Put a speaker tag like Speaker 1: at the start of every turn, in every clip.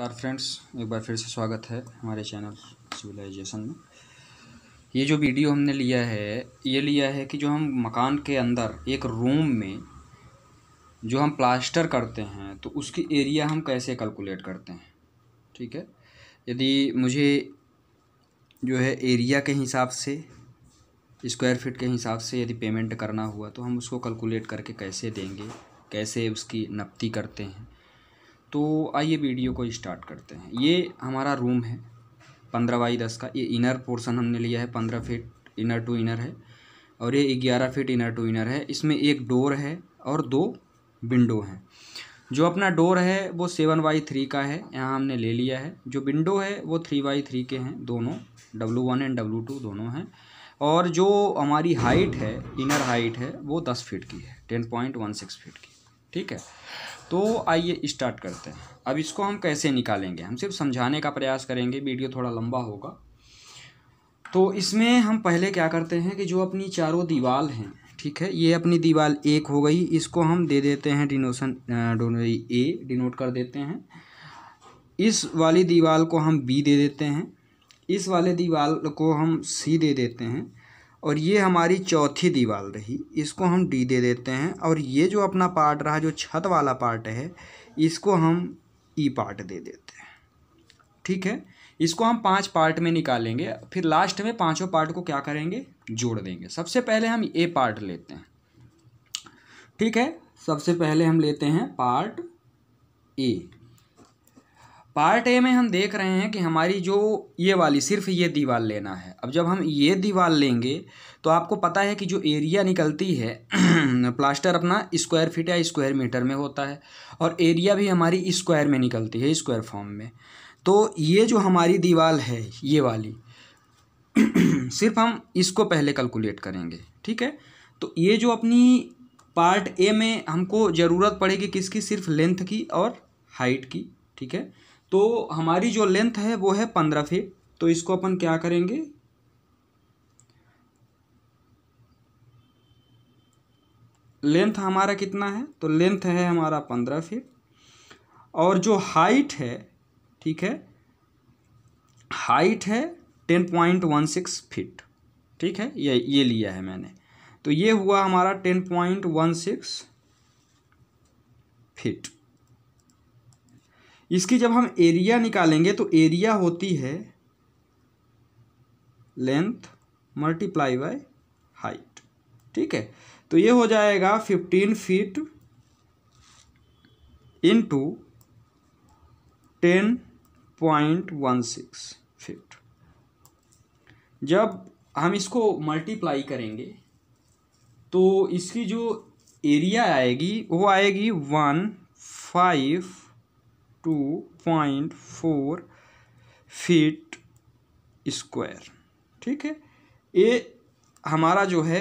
Speaker 1: नमस्कार फ्रेंड्स एक बार फिर से स्वागत है हमारे चैनल सिविलाइजेशन में ये जो वीडियो हमने लिया है ये लिया है कि जो हम मकान के अंदर एक रूम में जो हम प्लास्टर करते हैं तो उसकी एरिया हम कैसे कैलकुलेट करते हैं ठीक है यदि मुझे जो है एरिया के हिसाब से स्क्वायर फिट के हिसाब से यदि पेमेंट करना हुआ तो हम उसको कैलकुलेट करके कैसे देंगे कैसे उसकी नपती करते हैं तो आइए वीडियो को स्टार्ट करते हैं ये हमारा रूम है पंद्रह बाई दस का ये इनर पोर्शन हमने लिया है पंद्रह फीट इनर टू इनर है और ये ग्यारह फीट इनर टू इनर है इसमें एक डोर है और दो विंडो हैं जो अपना डोर है वो सेवन बाई थ्री का है यहाँ हमने ले लिया है जो विंडो है वो थ्री बाई थ्री के हैं दोनों W one and W two दोनों हैं और जो हमारी हाइट है इनर हाइट है वो दस फीट की है ten point one six feet की ठीक है तो आइए स्टार्ट करते हैं अब इसको हम कैसे निकालेंगे हम सिर्फ समझाने का प्रयास करेंगे वीडियो थोड़ा लंबा होगा तो इसमें हम पहले क्या करते हैं कि जो अपनी चारों दीवाल हैं ठीक है ये अपनी दीवार एक हो गई इसको हम दे देते हैं डिनोशन ए डिनोट कर देते हैं इस वाली दीवार को हम बी दे देते हैं इस वाले दीवार को हम सी दे देते हैं और ये हमारी चौथी दीवार रही इसको हम डी दे देते हैं और ये जो अपना पार्ट रहा जो छत वाला पार्ट है इसको हम ई पार्ट दे देते हैं ठीक है इसको हम पांच पार्ट में निकालेंगे फिर लास्ट में पांचों पार्ट को क्या करेंगे जोड़ देंगे सबसे पहले हम ए पार्ट लेते हैं ठीक है सबसे पहले हम लेते हैं पार्ट ए पार्ट ए में हम देख रहे हैं कि हमारी जो ये वाली सिर्फ ये दीवार लेना है अब जब हम ये दीवार लेंगे तो आपको पता है कि जो एरिया निकलती है प्लास्टर अपना स्क्वायर फीट या स्क्वायर मीटर में होता है और एरिया भी हमारी स्क्वायर में निकलती है स्क्वायर फॉर्म में तो ये जो हमारी दीवार है ये वाली सिर्फ हम इसको पहले कैलकुलेट करेंगे ठीक है तो ये जो अपनी पार्ट ए में हमको ज़रूरत पड़ेगी किसकी सिर्फ लेंथ की और हाइट की ठीक है तो हमारी जो लेंथ है वो है पंद्रह फीट तो इसको अपन क्या करेंगे लेंथ हमारा कितना है तो लेंथ है हमारा पंद्रह फीट और जो हाइट है ठीक है हाइट है ten point one six feet ठीक है ये ये लिया है मैंने तो ये हुआ हमारा ten point one six feet इसकी जब हम एरिया निकालेंगे तो एरिया होती है लेंथ मल्टीप्लाई बाय हाइट ठीक है तो ये हो जाएगा fifteen feet into ten point one six feet जब हम इसको मल्टीप्लाई करेंगे तो इसकी जो एरिया आएगी वो आएगी one five two point four feet square ठीक है ये हमारा जो है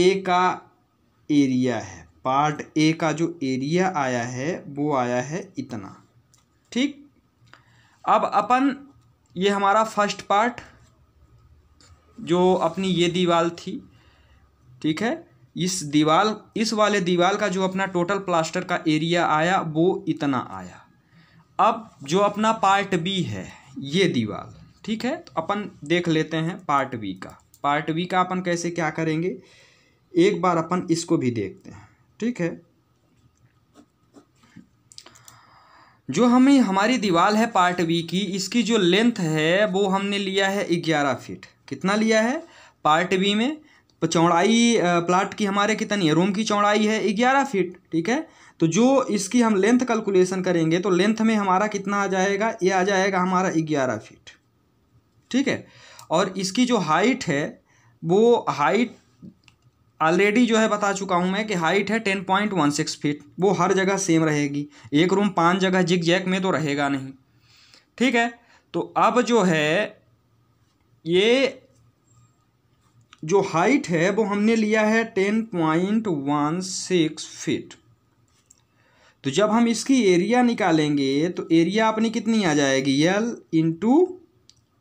Speaker 1: ए का एरिया है पार्ट ए का जो एरिया आया है वो आया है इतना ठीक अब अपन ये हमारा फर्स्ट पार्ट जो अपनी ये दीवार थी ठीक है इस दीवाल इस वाले दीवाल का जो अपना टोटल प्लास्टर का एरिया आया वो इतना आया अब जो अपना पार्ट बी है ये दीवाल ठीक है तो अपन देख लेते हैं पार्ट बी का पार्ट बी का अपन कैसे क्या करेंगे एक बार अपन इसको भी देखते हैं ठीक है जो हमें हमारी दीवार है पार्ट बी की इसकी जो लेंथ है वो हमने लिया है ग्यारह फीट कितना लिया है पार्ट बी में तो चौड़ाई प्लाट की हमारे कितनी है रूम की चौड़ाई है ग्यारह फीट ठीक है तो जो इसकी हम लेंथ कैलकुलेशन करेंगे तो लेंथ में हमारा कितना आ जाएगा ये आ जाएगा हमारा ग्यारह फीट ठीक है और इसकी जो हाइट है वो हाइट ऑलरेडी जो है बता चुका हूँ मैं कि हाइट है ten point one six feet वो हर जगह सेम रहेगी एक रूम पाँच जगह जिग जैक में तो रहेगा नहीं ठीक है तो अब जो है ये जो हाइट है वो हमने लिया है ten point one six feet तो जब हम इसकी एरिया निकालेंगे तो एरिया अपनी कितनी आ जाएगी एल इंटू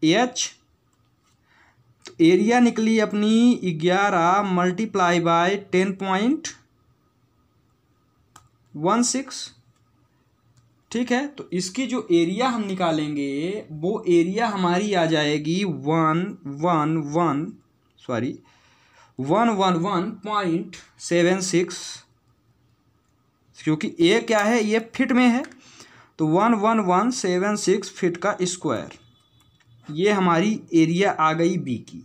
Speaker 1: एच तो एरिया निकली अपनी ग्यारह multiply by ten point one six ठीक है तो इसकी जो एरिया हम निकालेंगे वो एरिया हमारी आ जाएगी one one one sorry one one one point seven six क्योंकि ए क्या है ये फिट में है तो one one one seven six feet का स्क्वायर ये हमारी एरिया आ गई बी की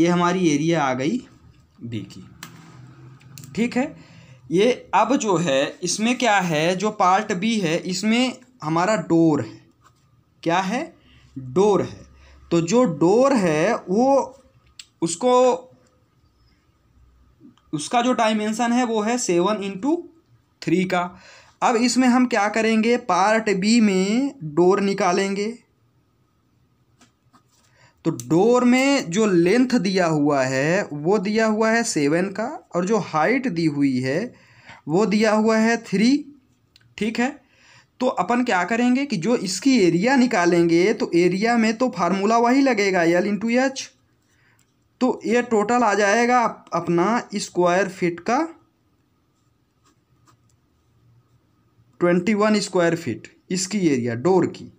Speaker 1: ये हमारी एरिया आ गई बी की ठीक है ये अब जो है इसमें क्या है जो पार्ट बी है इसमें हमारा डोर है क्या है डोर है तो जो डोर है वो उसको उसका जो डायमेंसन है वो है सेवन इंटू थ्री का अब इसमें हम क्या करेंगे पार्ट बी में डोर निकालेंगे तो डोर में जो लेंथ दिया हुआ है वो दिया हुआ है सेवन का और जो हाइट दी हुई है वो दिया हुआ है थ्री ठीक है तो अपन क्या करेंगे कि जो इसकी एरिया निकालेंगे तो एरिया में तो फार्मूला वही लगेगा एल इंटू एच तो ये टोटल आ जाएगा अपना स्क्वायर फीट का ट्वेंटी वन स्क्वायर फीट इसकी एरिया डोर की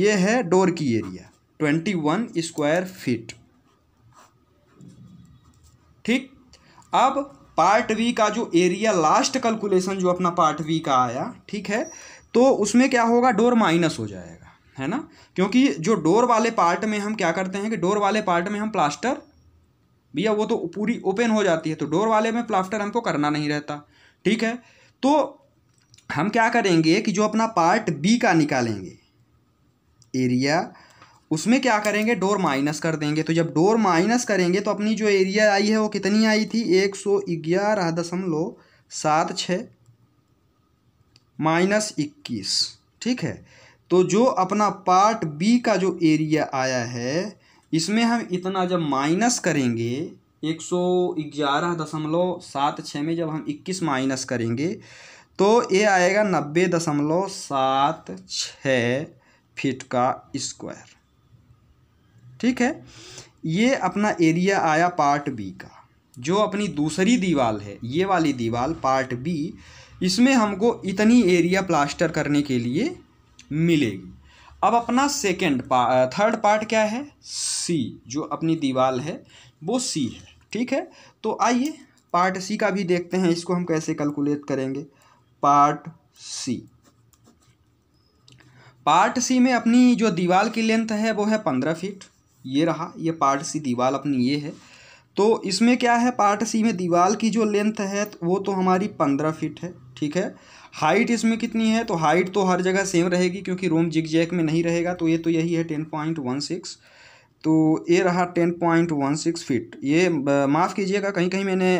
Speaker 1: ये है डोर की area twenty one square feet ठीक अब पार्ट वी का जो एरिया लास्ट कैलकुलेशन जो अपना पार्ट वी का आया ठीक है तो उसमें क्या होगा डोर माइनस हो जाएगा है ना क्योंकि जो डोर वाले पार्ट में हम क्या करते हैं कि डोर वाले पार्ट में हम प्लास्टर भैया वो तो पूरी ओपन हो जाती है तो डोर वाले में प्लास्टर हमको करना नहीं रहता ठीक है तो हम क्या करेंगे कि जो अपना पार्ट बी का निकालेंगे एरिया उसमें क्या करेंगे डोर माइनस कर देंगे तो जब डोर माइनस करेंगे तो अपनी जो एरिया आई है वो कितनी आई थी एक सौ ग्यारह दशमलव सात छः माइनस इक्कीस ठीक है तो जो अपना पार्ट बी का जो एरिया आया है इसमें हम इतना जब माइनस करेंगे एक सौ ग्यारह दशमलव सात छः में जब हम इक्कीस माइनस करेंगे तो ये आएगा नब्बे दशमलव सात छः फिट का स्क्वायर ठीक है ये अपना एरिया आया पार्ट बी का जो अपनी दूसरी दीवार है ये वाली दीवार पार्ट बी इसमें हमको इतनी एरिया प्लास्टर करने के लिए मिलेगी अब अपना सेकेंड पा थर्ड पार्ट क्या है सी जो अपनी दीवार है वो सी है ठीक है तो आइए पार्ट सी का भी देखते हैं इसको हम कैसे कैलकुलेट करेंगे पार्ट सी पार्ट सी में अपनी जो दीवार की लेंथ है वो है पंद्रह फीट ये रहा ये पार्ट सी दीवार अपनी ये है तो इसमें क्या है पार्ट सी में दीवार की जो लेंथ है तो वो तो हमारी पंद्रह फिट है ठीक है हाइट इसमें कितनी है तो हाइट तो हर जगह सेम रहेगी क्योंकि रोम जिग जैक में नहीं रहेगा तो ये तो यही है टेन पॉइंट वन सिक्स तो ये रहा ten point one six feet ये माफ़ कीजिएगा कहीं कहीं मैंने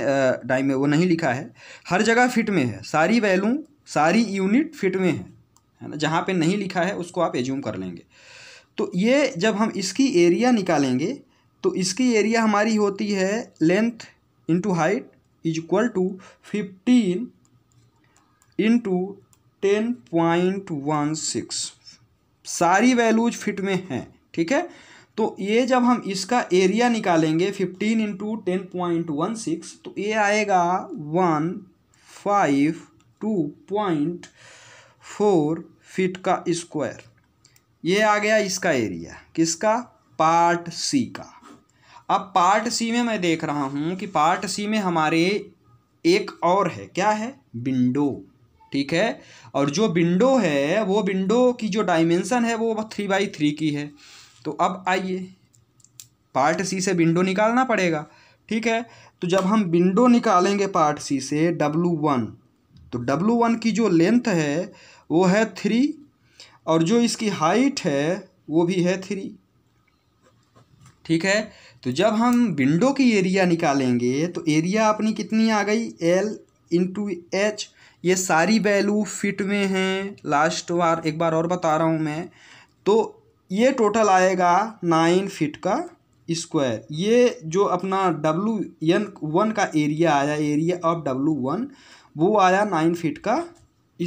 Speaker 1: डाइम में वो नहीं लिखा है हर जगह फिट में है सारी वैल्यू सारी यूनिट फिट में है है ना जहाँ पे नहीं लिखा है उसको आप एज्यूम कर लेंगे तो ये जब हम इसकी एरिया निकालेंगे तो इसकी एरिया हमारी होती है length into height is equal to fifteen into ten point one six सारी वैल्यूज फिट में हैं ठीक है तो ये जब हम इसका एरिया निकालेंगे fifteen into ten point one six तो ये आएगा one five two point four feet का स्क्वायर ये आ गया इसका एरिया किसका पार्ट सी का अब पार्ट सी में मैं देख रहा हूँ कि पार्ट सी में हमारे एक और है क्या है विंडो ठीक है और जो विंडो है वो विंडो की जो डायमेंसन है वो थ्री बाई थ्री की है तो अब आइए पार्ट सी से विंडो निकालना पड़ेगा ठीक है तो जब हम विंडो निकालेंगे पार्ट सी से डब्लू वन तो डब्लू वन की जो लेंथ है वो है थ्री और जो इसकी हाइट है वो भी है थ्री ठीक है तो जब हम विंडो की एरिया निकालेंगे तो एरिया अपनी कितनी आ गई एल इंटू एच ये सारी वैल्यू फिट में हैं लास्ट बार एक बार और बता रहा हूँ मैं तो ये टोटल आएगा नाइन फिट का स्क्वायर ये जो अपना डब्लू एन वन का एरिया आया एरिया ऑफ डब्लू वन वो आया नाइन फिट का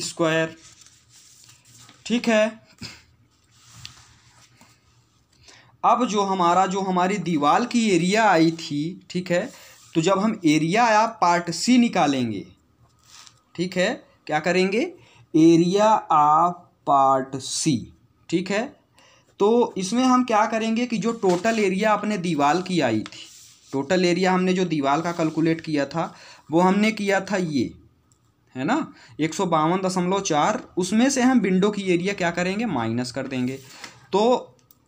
Speaker 1: स्क्वायर ठीक है अब जो हमारा जो हमारी दीवार की एरिया आई थी ठीक है तो जब हम एरिया या पार्ट सी निकालेंगे ठीक है क्या करेंगे एरिया ऑफ पार्ट सी ठीक है तो इसमें हम क्या करेंगे कि जो टोटल एरिया अपने दीवार की आई थी टोटल एरिया हमने जो दीवार का कैलकुलेट किया था वो हमने किया था ये है ना एक सौ बावन दशमलव चार उसमें से हम विंडो की एरिया क्या करेंगे माइनस कर देंगे तो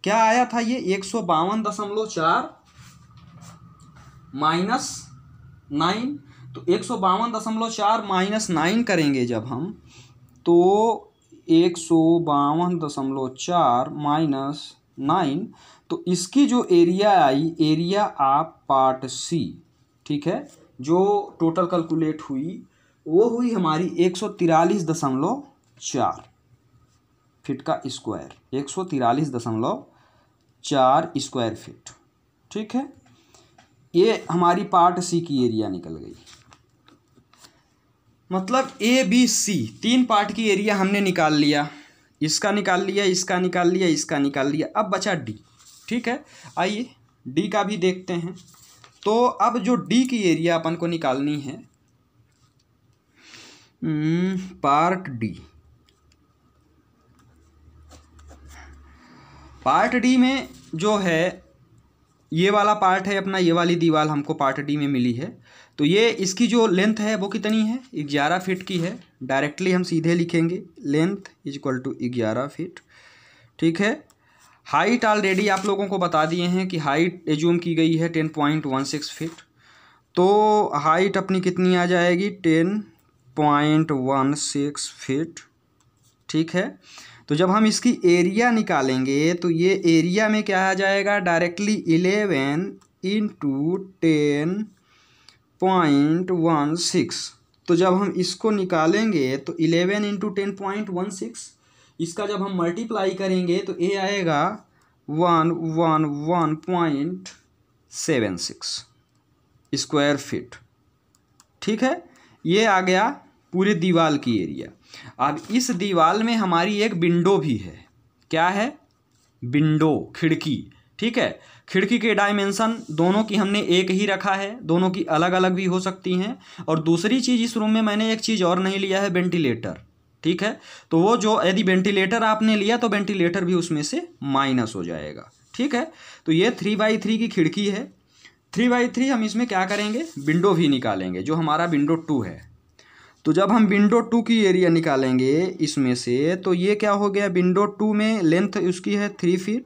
Speaker 1: क्या आया था ये एक सौ बावन दशमलव चार माइनस नाइन तो एक सौ बावन दशमलव चार माइनस नाइन करेंगे जब हम तो एक सौ बावन दशमलव चार माइनस नाइन तो इसकी जो एरिया आई एरिया आप पार्ट सी ठीक है जो टोटल कैलकुलेट हुई वो हुई हमारी एक सौ तिरालीस दशमलव चार फिट का स्क्वायर एक सौ तिरालीस दशमलव चार स्क्वायर फिट ठीक है ये हमारी पार्ट सी की एरिया निकल गई मतलब ए बी सी तीन पार्ट की एरिया हमने निकाल लिया इसका निकाल लिया इसका निकाल लिया इसका निकाल लिया अब बचा डी ठीक है आइए डी का भी देखते हैं तो अब जो डी की एरिया अपन को निकालनी है पार्ट डी पार्ट डी में जो है ये वाला पार्ट है अपना ये वाली दीवार हमको पार्ट डी में मिली है तो ये इसकी जो लेंथ है वो कितनी है ग्यारह फीट की है डायरेक्टली हम सीधे लिखेंगे लेंथ इज इक्वल टू ग्यारह फीट ठीक है हाइट ऑलरेडी आप लोगों को बता दिए हैं कि हाइट एज्यूम की गई है ten point one six feet तो हाइट अपनी कितनी आ जाएगी ten point one six feet ठीक है तो जब हम इसकी एरिया निकालेंगे तो ये एरिया में क्या आ जाएगा directly eleven into ten point one six तो जब हम इसको निकालेंगे तो eleven into ten point one six इसका जब हम मल्टीप्लाई करेंगे तो ये आएगा one one one point seven six square feet ठीक है ये आ गया पूरे दीवाल की एरिया अब इस दीवाल में हमारी एक विंडो भी है क्या है विंडो खिड़की ठीक है खिड़की के डायमेंशन दोनों की हमने एक ही रखा है दोनों की अलग अलग भी हो सकती हैं और दूसरी चीज़ इस रूम में मैंने एक चीज़ और नहीं लिया है वेंटिलेटर ठीक है तो वो जो यदि वेंटिलेटर आपने लिया तो वेंटिलेटर भी उसमें से माइनस हो जाएगा ठीक है तो ये थ्री बाई थ्री की खिड़की है थ्री बाई थ्री हम इसमें क्या करेंगे विंडो भी निकालेंगे जो हमारा विंडो टू है तो जब हम विंडो टू की एरिया निकालेंगे इसमें से तो ये क्या हो गया विंडो टू में लेंथ उसकी है थ्री फीट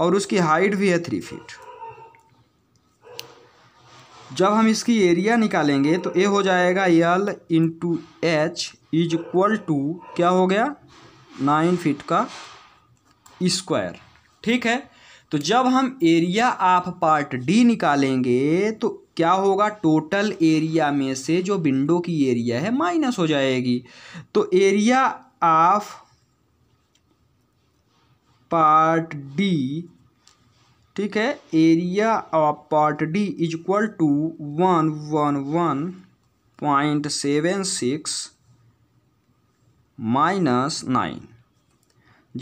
Speaker 1: और उसकी हाइट भी है थ्री फीट जब हम इसकी एरिया निकालेंगे तो ए हो जाएगा L into H is equal to क्या हो गया नाइन फीट का स्क्वायर ठीक है तो जब हम एरिया ऑफ पार्ट डी निकालेंगे तो क्या होगा टोटल एरिया में से जो विंडो की एरिया है माइनस हो जाएगी तो एरिया ऑफ पार्ट डी ठीक है area of part D is equal to one one one point seven six minus nine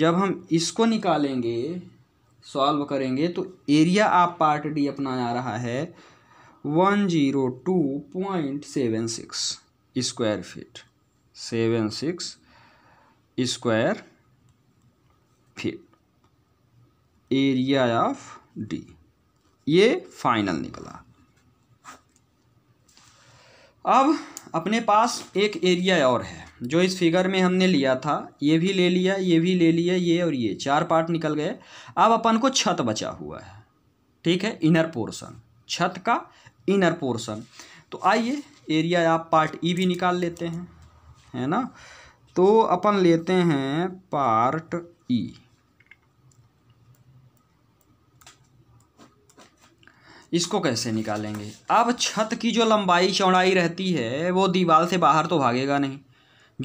Speaker 1: जब हम इसको निकालेंगे सॉल्व करेंगे तो एरिया ऑफ पार्ट डी अपना आ रहा है one zero two point seven six square feet seven six square feet area of D ये फाइनल निकला अब अपने पास एक एरिया और है जो इस फिगर में हमने लिया था ये भी ले लिया ये भी ले लिया ये और ये चार पार्ट निकल गए अब अपन को छत बचा हुआ है ठीक है इनर पोर्शन छत का इनर पोर्शन तो आइए एरिया आप पार्ट ई भी निकाल लेते हैं है ना तो अपन लेते हैं पार्ट ई e. इसको कैसे निकालेंगे अब छत की जो लंबाई चौड़ाई रहती है वो दीवार से बाहर तो भागेगा नहीं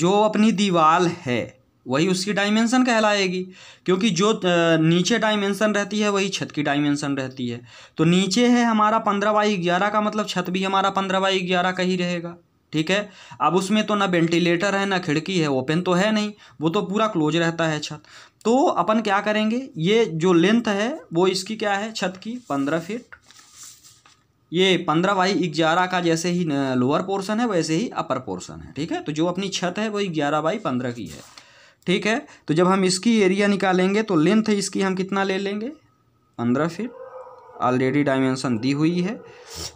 Speaker 1: जो अपनी दीवार है वही उसकी डायमेंसन कहलाएगी क्योंकि जो नीचे डायमेंसन रहती है वही छत की डायमेंशन रहती है तो नीचे है हमारा पंद्रह बाई ग्यारह का मतलब छत भी हमारा पंद्रह बाई ग्यारह का ही रहेगा ठीक है अब उसमें तो ना वेंटिलेटर है ना खिड़की है ओपन तो है नहीं वो तो पूरा क्लोज रहता है छत तो अपन क्या करेंगे ये जो लेंथ है वो इसकी क्या है छत की पंद्रह फिट ये पंद्रह बाई ग्यारह का जैसे ही लोअर पोर्शन है वैसे ही अपर पोर्शन है ठीक है तो जो अपनी छत है वही ग्यारह बाई पंद्रह की है ठीक है तो जब हम इसकी एरिया निकालेंगे तो लेंथ इसकी हम कितना ले लेंगे पंद्रह फीट ऑलरेडी डायमेंशन दी हुई है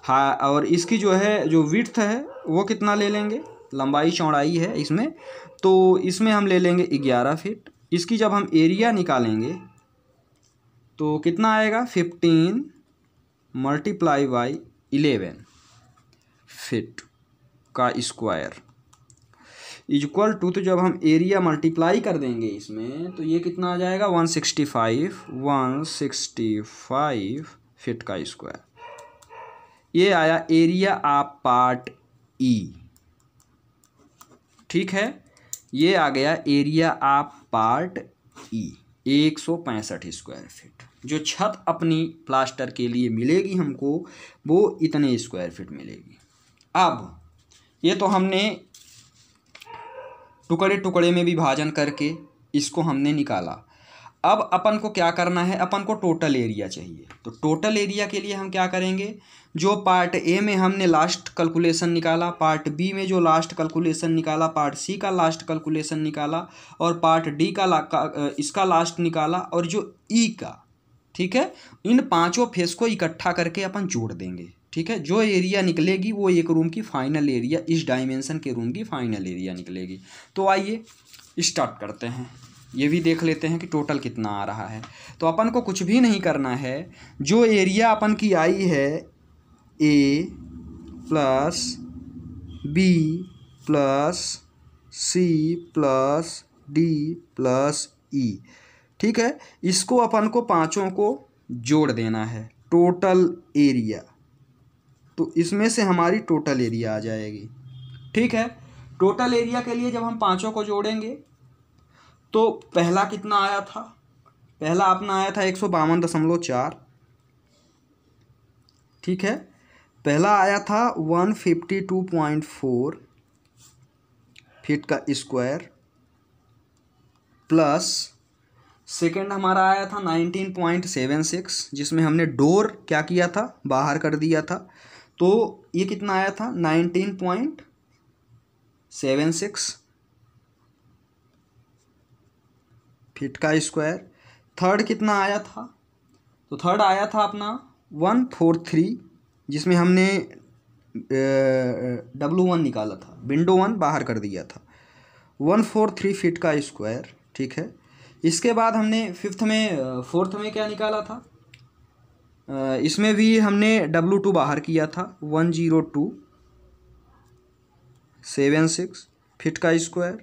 Speaker 1: हाँ और इसकी जो है जो विथ है वो कितना ले लेंगे लंबाई चौड़ाई है इसमें तो इसमें हम ले लेंगे ग्यारह फीट इसकी जब हम एरिया निकालेंगे तो कितना आएगा fifteen multiply by eleven feet का स्क्वायर इक्वल टू तो जब हम एरिया मल्टीप्लाई कर देंगे इसमें तो ये कितना आ जाएगा one sixty five one sixty five feet का स्क्वायर ये आया एरिया आप पार्ट ई ठीक है ये आ गया एरिया आप पार्ट ई एक सौ पैंसठ स्क्वायर फीट जो छत अपनी प्लास्टर के लिए मिलेगी हमको वो इतने स्क्वायर फीट मिलेगी अब ये तो हमने टुकड़े टुकड़े में विभाजन करके इसको हमने निकाला अब अपन को क्या करना है अपन को टोटल एरिया चाहिए तो टोटल एरिया के लिए हम क्या करेंगे जो पार्ट ए में हमने लास्ट कैलकुलेशन निकाला पार्ट बी में जो लास्ट कैलकुलेशन निकाला पार्ट सी का लास्ट कैलकुलेशन निकाला और पार्ट डी का, का इसका लास्ट निकाला और जो ई e का ठीक है इन पांचों फेस को इकट्ठा करके अपन जोड़ देंगे ठीक है जो एरिया निकलेगी वो एक रूम की फाइनल एरिया इस डायमेंशन के रूम की फाइनल एरिया निकलेगी तो आइए स्टार्ट करते हैं ये भी देख लेते हैं कि टोटल कितना आ रहा है तो अपन को कुछ भी नहीं करना है जो एरिया अपन की आई है A plus B plus C plus D plus E ठीक है इसको अपन को पाँचों को जोड़ देना है टोटल एरिया तो इसमें से हमारी टोटल एरिया आ जाएगी ठीक है टोटल एरिया के लिए जब हम पाँचों को जोड़ेंगे तो पहला कितना आया था पहला अपना आया था एक सौ बावन दशमलव चार ठीक है पहला आया था one fifty two point four feet का स्क्वायर प्लस सेकेंड हमारा आया था नाइनटीन पॉइंट सेवन सिक्स जिसमें हमने डोर क्या किया था बाहर कर दिया था तो ये कितना आया था nineteen point seven six feet का स्क्वायर थर्ड कितना आया था तो थर्ड आया था अपना वन फोर थ्री जिसमें हमने डब्लू वन निकाला था विंडो वन बाहर कर दिया था वन फोर थ्री फिट का स्क्वायर ठीक है इसके बाद हमने फिफ्थ में फोर्थ में क्या निकाला था इसमें भी हमने डब्लू टू बाहर किया था one zero two seven six feet का स्क्वायर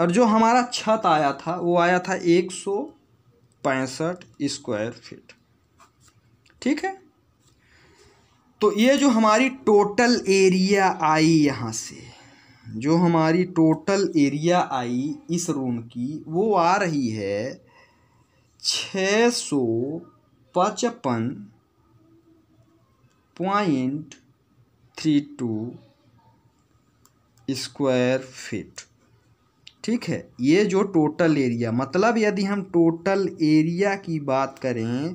Speaker 1: और जो हमारा छत आया था वो आया था एक सौ पैंसठ स्क्वायर फिट ठीक है तो ये जो हमारी टोटल एरिया आई यहाँ से जो हमारी टोटल एरिया आई इस रूम की वो आ रही है छः सौ पचपन point three two square feet ठीक है ये जो टोटल एरिया मतलब यदि हम टोटल एरिया की बात करें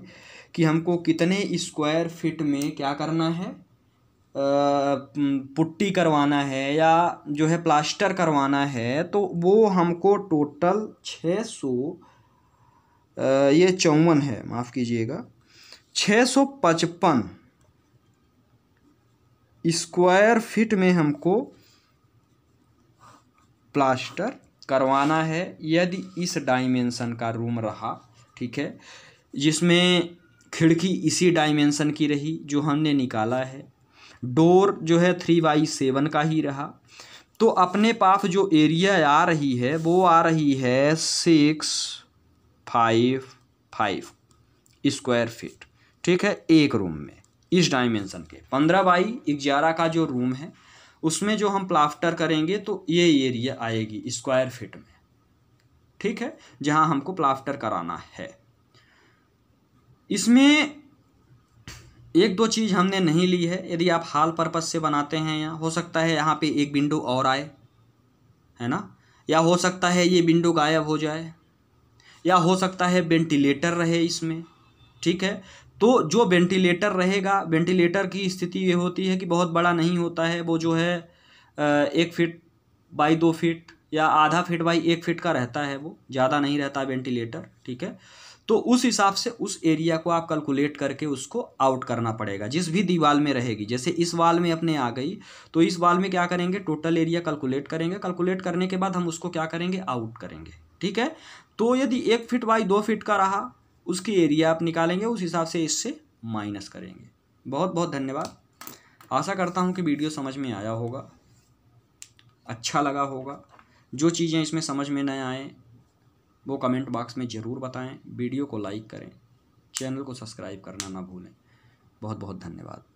Speaker 1: कि हमको कितने स्क्वायर फीट में क्या करना है पुट्टी करवाना है या जो है प्लास्टर करवाना है तो वो हमको टोटल छः सौ ये चौवन है माफ़ कीजिएगा छः सौ पचपन स्क्वायर फिट में हमको प्लास्टर करवाना है यदि इस डायमेंशन का रूम रहा ठीक है जिसमें खिड़की इसी डायमेंशन की रही जो हमने निकाला है डोर जो है थ्री बाई सेवन का ही रहा तो अपने पास जो एरिया आ रही है वो आ रही है six five five square feet ठीक है एक रूम में इस डायमेंशन के पंद्रह बाई ग्यारह का जो रूम है उसमें जो हम प्लाफ्टर करेंगे तो ये एरिया आएगी स्क्वायर फीट में ठीक है जहाँ हमको प्लाफ्टर कराना है इसमें एक दो चीज़ हमने नहीं ली है यदि आप हाल पर्पज़ से बनाते हैं या हो सकता है यहाँ पे एक विंडो और आए है ना या हो सकता है ये विंडो गायब हो जाए या हो सकता है वेंटिलेटर रहे इसमें ठीक है तो जो वेंटिलेटर रहेगा वेंटिलेटर की स्थिति ये होती है कि बहुत बड़ा नहीं होता है वो जो है एक फिट बाई दो फिट या आधा फिट बाई एक फिट का रहता है वो ज़्यादा नहीं रहता वेंटिलेटर ठीक है तो उस हिसाब से उस एरिया को आप कैलकुलेट करके उसको आउट करना पड़ेगा जिस भी दीवाल में रहेगी जैसे इस वाल में अपने आ गई तो इस वाल में क्या करेंगे टोटल एरिया कैलकुलेट करेंगे कैलकुलेट करने के बाद हम उसको क्या करेंगे आउट करेंगे ठीक है तो यदि एक फिट बाई दो फिट का रहा उसकी एरिया आप निकालेंगे उस हिसाब से इससे माइनस करेंगे बहुत बहुत धन्यवाद आशा करता हूँ कि वीडियो समझ में आया होगा अच्छा लगा होगा जो चीज़ें इसमें समझ में न आएँ वो कमेंट बॉक्स में ज़रूर बताएं वीडियो को लाइक करें चैनल को सब्सक्राइब करना ना भूलें बहुत बहुत धन्यवाद